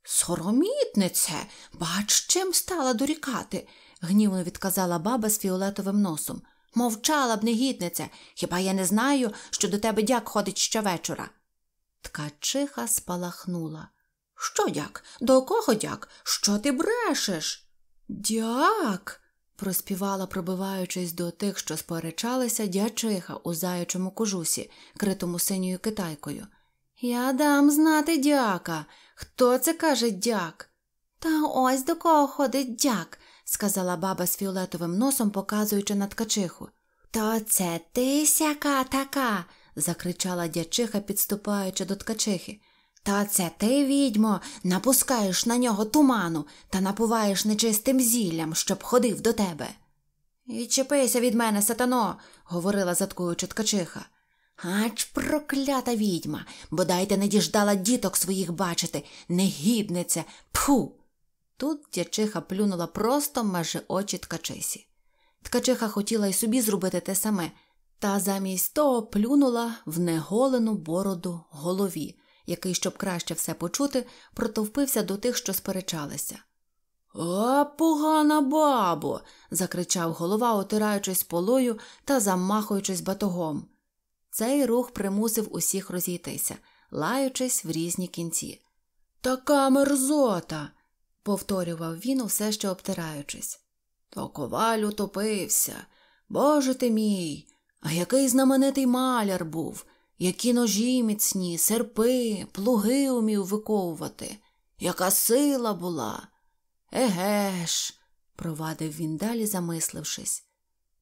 Соромітнице, бач, чим стала дорікати, гнівно відказала баба з фіолетовим носом. Мовчала б, негідниця, хіба я не знаю, що до тебе дяк ходить щовечора. Ткачиха спалахнула. Що дяк? До кого дяк? Що ти брешеш? Дяк. проспівала, пробиваючись до тих, що сперечалися, дячиха у заячому кожусі, критому синьою китайкою. Я дам знати дяка. Хто це каже дяк? Та ось до кого ходить дяк сказала баба з фіолетовим носом, показуючи на ткачиху. То це ти сяка така. закричала дячиха, підступаючи до ткачихи. То це ти, відьмо, напускаєш на нього туману та напуваєш нечистим зіллям, щоб ходив до тебе. «Відчепися від мене, сатано, говорила заткуючи ткачиха. Ач, проклята відьма, бодай ти не діждала діток своїх бачити, негідниця, пху. Тут дячиха плюнула просто межі очі ткачисі. Ткачиха хотіла й собі зробити те саме, та замість того плюнула в неголену бороду голові, який, щоб краще все почути, протовпився до тих, що сперечалися. А, погана бабо. закричав голова, отираючись полою та замахуючись батогом. Цей рух примусив усіх розійтися, лаючись в різні кінці. Така мерзота повторював він, усе ще обтираючись. То коваль утопився. Боже ти мій, а який знаменитий маляр був, які ножі міцні, серпи, плуги умів виковувати, яка сила була. Еге ж, провадив він далі, замислившись.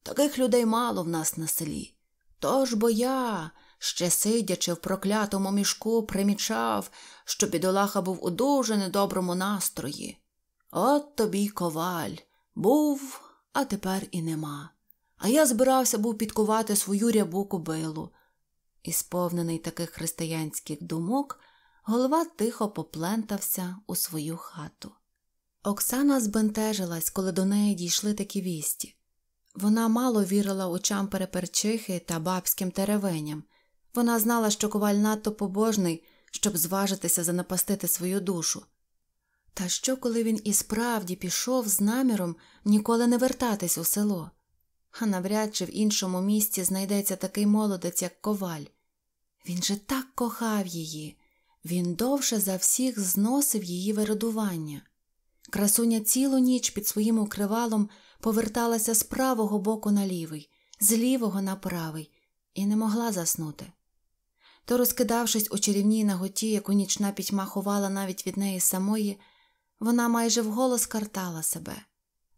Таких людей мало в нас на селі. Тож бо я, ще сидячи в проклятому мішку, примічав, що бідолаха був у дуже недоброму настрої. От тобі й коваль. Був, а тепер і нема. А я збирався був підкувати свою рябу кобилу. І, сповнений таких християнських думок, голова тихо поплентався у свою хату. Оксана збентежилась, коли до неї дійшли такі вісті. Вона мало вірила очам переперчихи та бабським теревеням, вона знала, що коваль надто побожний, щоб зважитися занапастити свою душу. Та що, коли він і справді пішов з наміром ніколи не вертатись у село, а навряд чи в іншому місті знайдеться такий молодець, як коваль. Він же так кохав її, він довше за всіх зносив її виродування. Красуня цілу ніч під своїм укривалом поверталася з правого боку на лівий, з лівого на правий, і не могла заснути то, розкидавшись у чарівній наготі, яку нічна пітьма ховала навіть від неї самої, вона майже вголос картала себе,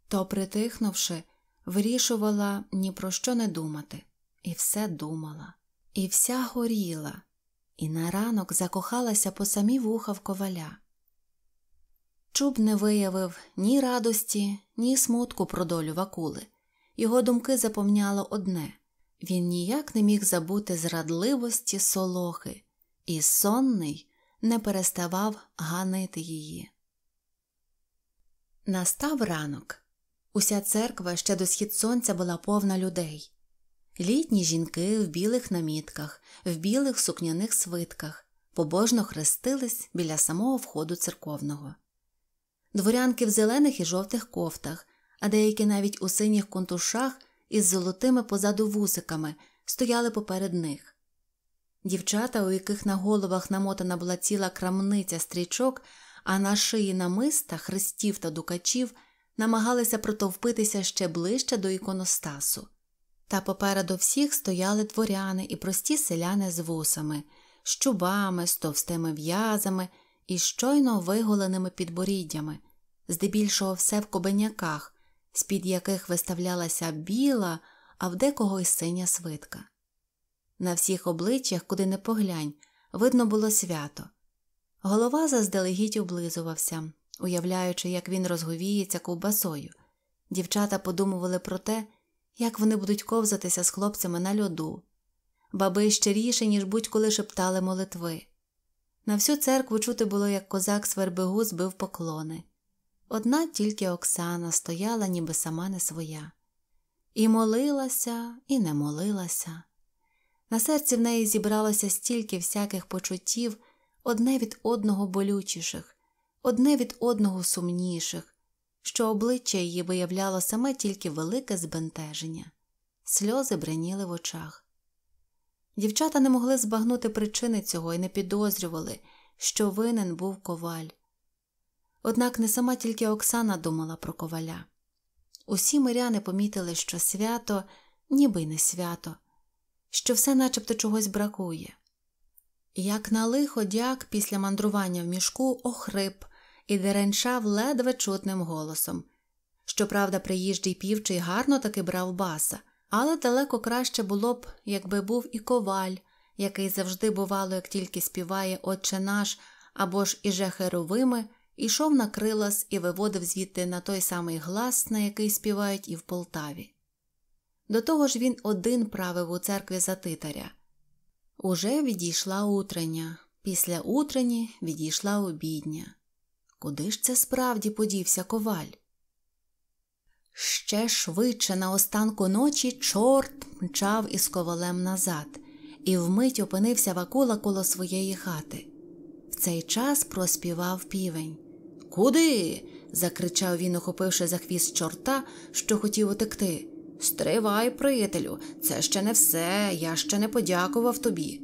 то, притихнувши, вирішувала ні про що не думати, і все думала, і вся горіла, і на ранок закохалася по самі вуха в коваля. Чуб не виявив ні радості, ні смутку про долю вакули. Його думки заповняло одне він ніяк не міг забути зрадливості солохи, і сонний не переставав ганити її. Настав ранок. Уся церква ще до схід сонця була повна людей. Літні жінки в білих намітках, в білих сукняних свитках побожно хрестились біля самого входу церковного. Дворянки в зелених і жовтих кофтах, а деякі навіть у синіх контушах із золотими позаду вусиками стояли поперед них. Дівчата, у яких на головах намотана була ціла крамниця стрічок, а на шиї намиста хрестів та дукачів, намагалися протовпитися ще ближче до іконостасу. Та попереду всіх стояли дворяни і прості селяни з вусами, з чубами, з товстими в'язами і щойно виголеними підборіддями, здебільшого все в кобеняках, з-під яких виставлялася біла, а в декого й синя свитка. На всіх обличчях, куди не поглянь, видно було свято. Голова заздалегідь облизувався, уявляючи, як він розговіється ковбасою. Дівчата подумували про те, як вони будуть ковзатися з хлопцями на льоду. Баби щиріше, ніж будь-коли шептали молитви. На всю церкву чути було, як козак Свербегу збив поклони. Одна тільки Оксана стояла, ніби сама не своя, і молилася, і не молилася. На серці в неї зібралося стільки всяких почуттів, одне від одного болючіших, одне від одного сумніших, що обличчя її виявляло саме тільки велике збентеження, сльози бреніли в очах. Дівчата не могли збагнути причини цього і не підозрювали, що винен був коваль. Однак не сама тільки Оксана думала про коваля. Усі миряни помітили, що свято ніби не свято, що все начебто чогось бракує. Як на лихо дяк після мандрування в мішку охрип і деренчав ледве чутним голосом. Щоправда, приїжджий півчий гарно таки брав баса, але далеко краще було б, якби був і коваль, який завжди, бувало, як тільки співає Отче наш або ж іже херовими. Ішов на крилас і виводив звідти на той самий глас, на який співають і в Полтаві. До того ж він один правив у церкві за титаря. Уже відійшла утрення, після утренні відійшла обідня. Куди ж це справді подівся коваль? Ще швидше на останку ночі чорт мчав із ковалем назад і вмить опинився Вакула коло своєї хати. В цей час проспівав півень. Куди? закричав він, охопивши за хвіст чорта, що хотів утекти. Стривай, приятелю, це ще не все, я ще не подякував тобі.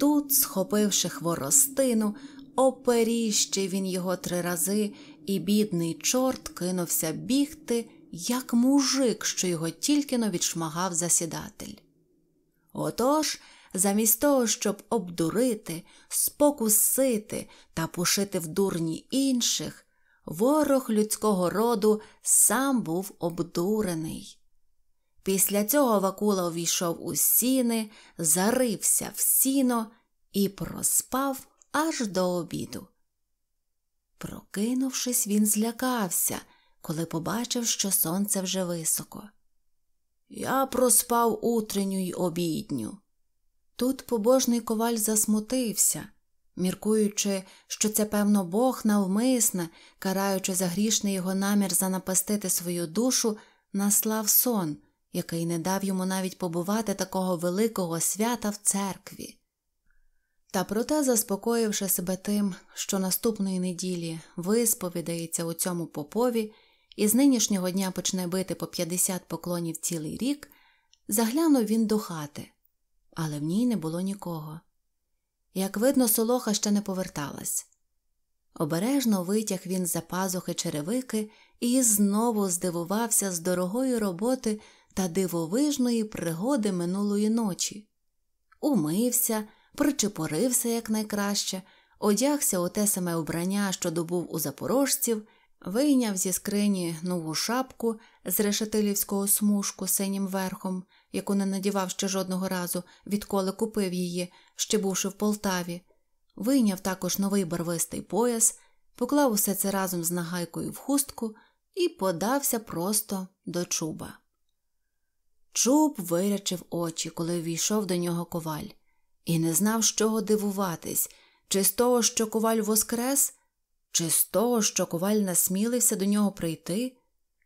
Тут, схопивши хворостину, оперіщив він його три рази, і бідний чорт кинувся бігти, як мужик, що його тільки но відшмагав засідатель. Отож замість того, щоб обдурити, спокусити та пушити в дурні інших, ворог людського роду сам був обдурений. Після цього Вакула увійшов у сіни, зарився в сіно і проспав аж до обіду. Прокинувшись, він злякався, коли побачив, що сонце вже високо. Я проспав утренню й обідню, Тут побожний коваль засмутився, міркуючи, що це, певно, Бог навмисне, караючи за грішний його намір занапастити свою душу, наслав сон, який не дав йому навіть побувати такого великого свята в церкві. Та проте, заспокоївши себе тим, що наступної неділі висповідається у цьому попові, і з нинішнього дня почне бити по 50 поклонів цілий рік, заглянув він до хати але в ній не було нікого. Як видно, солоха ще не поверталась. Обережно витяг він за пазухи черевики і знову здивувався з дорогої роботи та дивовижної пригоди минулої ночі. Умився, причепорився якнайкраще, одягся у те саме обрання, що добув у запорожців, вийняв зі скрині нову шапку з решетилівського смужку синім верхом яку не надівав ще жодного разу, відколи купив її, ще бувши в Полтаві, вийняв також новий барвистий пояс, поклав усе це разом з нагайкою в хустку і подався просто до чуба. Чуб вирячив очі, коли війшов до нього коваль, і не знав, з чого дивуватись, чи з того, що коваль воскрес, чи з того, що коваль насмілився до нього прийти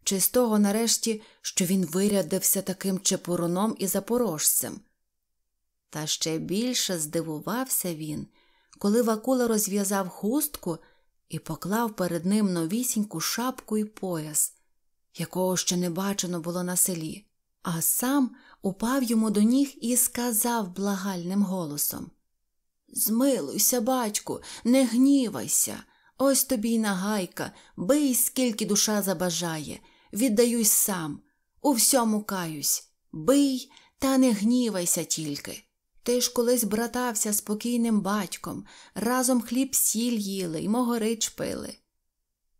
чи з того нарешті, що він вирядився таким чепуруном і запорожцем. Та ще більше здивувався він, коли Вакула розв'язав хустку і поклав перед ним новісіньку шапку і пояс, якого ще не бачено було на селі, а сам упав йому до ніг і сказав благальним голосом Змилуйся, батьку, не гнівайся. Ось тобі й нагайка, бий, скільки душа забажає віддаюсь сам, у всьому каюсь, бий та не гнівайся тільки. Ти ж колись братався з покійним батьком, разом хліб сіль їли й могорич пили.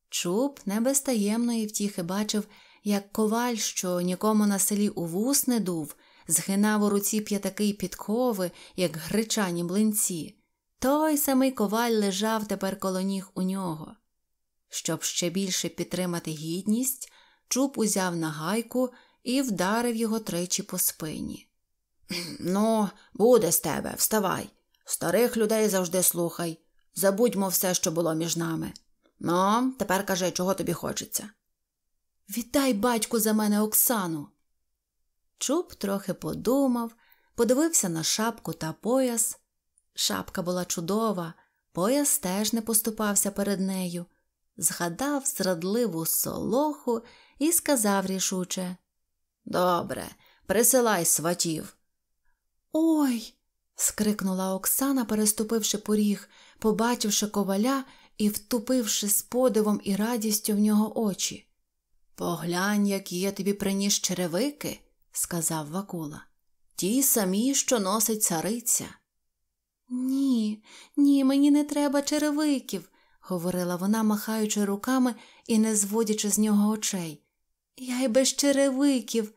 Чуб не без таємної втіхи бачив, як коваль, що нікому на селі у вус не дув, згинав у руці п'ятакий підкови, як гречані млинці. Той самий коваль лежав тепер коло ніг у нього. Щоб ще більше підтримати гідність, Чуб узяв на гайку і вдарив його тричі по спині. Ну, буде з тебе, вставай. Старих людей завжди слухай. Забудьмо все, що було між нами. Ну, тепер кажи, чого тобі хочеться. Вітай, батьку, за мене Оксану. Чуб трохи подумав, подивився на шапку та пояс. Шапка була чудова, пояс теж не поступався перед нею згадав зрадливу солоху і сказав рішуче: Добре, присилай сватів. Ой. скрикнула Оксана, переступивши поріг, побачивши коваля і втупивши з подивом і радістю в нього очі. Поглянь, які я тобі приніс черевики, сказав Вакула, ті самі, що носить цариця. Ні, ні, мені не треба черевиків, говорила вона, махаючи руками і не зводячи з нього очей. Я й без черевиків.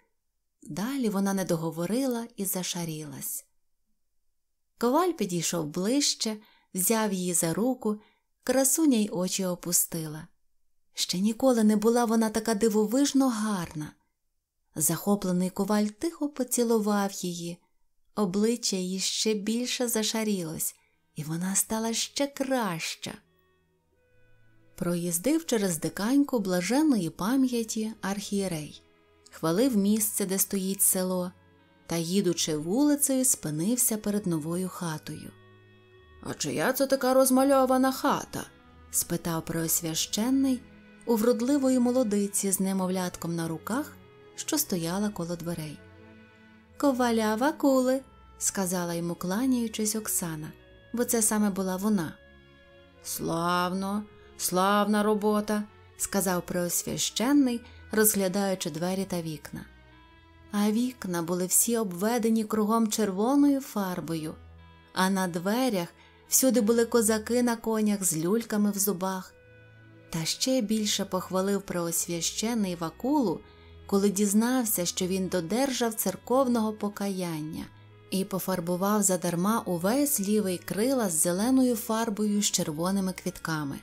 Далі вона не договорила і зашарілась. Коваль підійшов ближче, взяв її за руку, красуня й очі опустила. Ще ніколи не була вона така дивовижно гарна. Захоплений коваль тихо поцілував її, обличчя її ще більше зашарілось, і вона стала ще краща. Проїздив через диканьку блаженної пам'яті архієрей, хвалив місце, де стоїть село, та, їдучи вулицею, спинився перед новою хатою. А чия це така розмальована хата? спитав преосвященний у вродливої молодиці з немовлятком на руках, що стояла коло дверей. Коваля вакули, сказала йому, кланяючись, Оксана, бо це саме була вона. Славно! Славна робота, сказав преосвященний, розглядаючи двері та вікна. А вікна були всі обведені кругом червоною фарбою, а на дверях всюди були козаки на конях з люльками в зубах. Та ще більше похвалив преосвященний Вакулу, коли дізнався, що він додержав церковного покаяння і пофарбував задарма увесь лівий крила з зеленою фарбою з червоними квітками.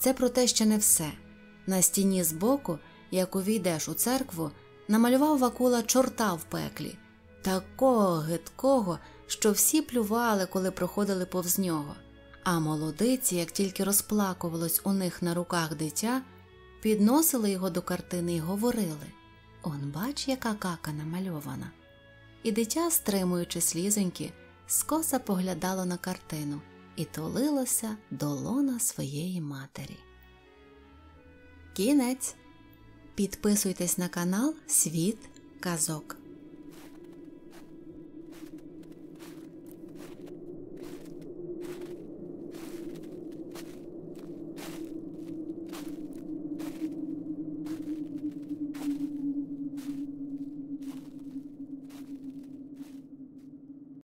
Це про те, ще не все. На стіні збоку, як увійдеш у церкву, намалював Вакула чорта в пеклі, такого гидкого, що всі плювали, коли проходили повз нього. А молодиці, як тільки розплакувалось у них на руках дитя, підносили його до картини і говорили Он, бач, яка кака намальована. І дитя, стримуючи слізоньки, скоса поглядало на картину і тулилася до лона своєї матері. Кінець. Підписуйтесь на канал Світ Казок.